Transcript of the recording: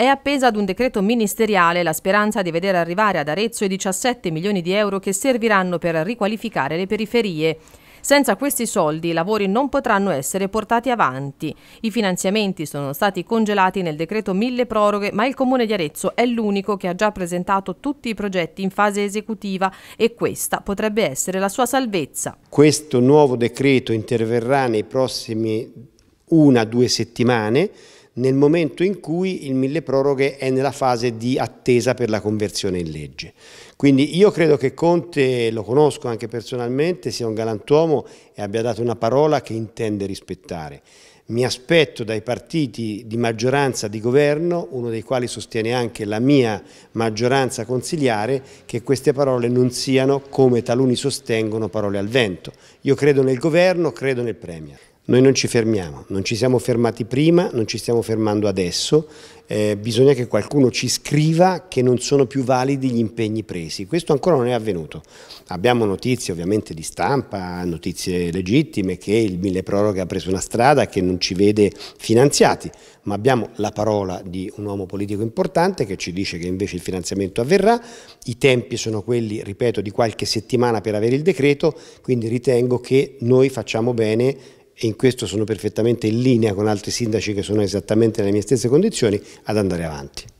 È appesa ad un decreto ministeriale la speranza di vedere arrivare ad Arezzo i 17 milioni di euro che serviranno per riqualificare le periferie. Senza questi soldi i lavori non potranno essere portati avanti. I finanziamenti sono stati congelati nel decreto mille proroghe, ma il Comune di Arezzo è l'unico che ha già presentato tutti i progetti in fase esecutiva e questa potrebbe essere la sua salvezza. Questo nuovo decreto interverrà nei prossimi una o due settimane nel momento in cui il mille proroghe è nella fase di attesa per la conversione in legge. Quindi io credo che Conte, lo conosco anche personalmente, sia un galantuomo e abbia dato una parola che intende rispettare. Mi aspetto dai partiti di maggioranza di governo, uno dei quali sostiene anche la mia maggioranza consiliare, che queste parole non siano, come taluni sostengono, parole al vento. Io credo nel governo, credo nel Premier. Noi non ci fermiamo, non ci siamo fermati prima, non ci stiamo fermando adesso, eh, bisogna che qualcuno ci scriva che non sono più validi gli impegni presi. Questo ancora non è avvenuto. Abbiamo notizie ovviamente di stampa, notizie legittime che il mille proroghe ha preso una strada che non ci vede finanziati, ma abbiamo la parola di un uomo politico importante che ci dice che invece il finanziamento avverrà, i tempi sono quelli, ripeto, di qualche settimana per avere il decreto, quindi ritengo che noi facciamo bene e in questo sono perfettamente in linea con altri sindaci che sono esattamente nelle mie stesse condizioni, ad andare avanti.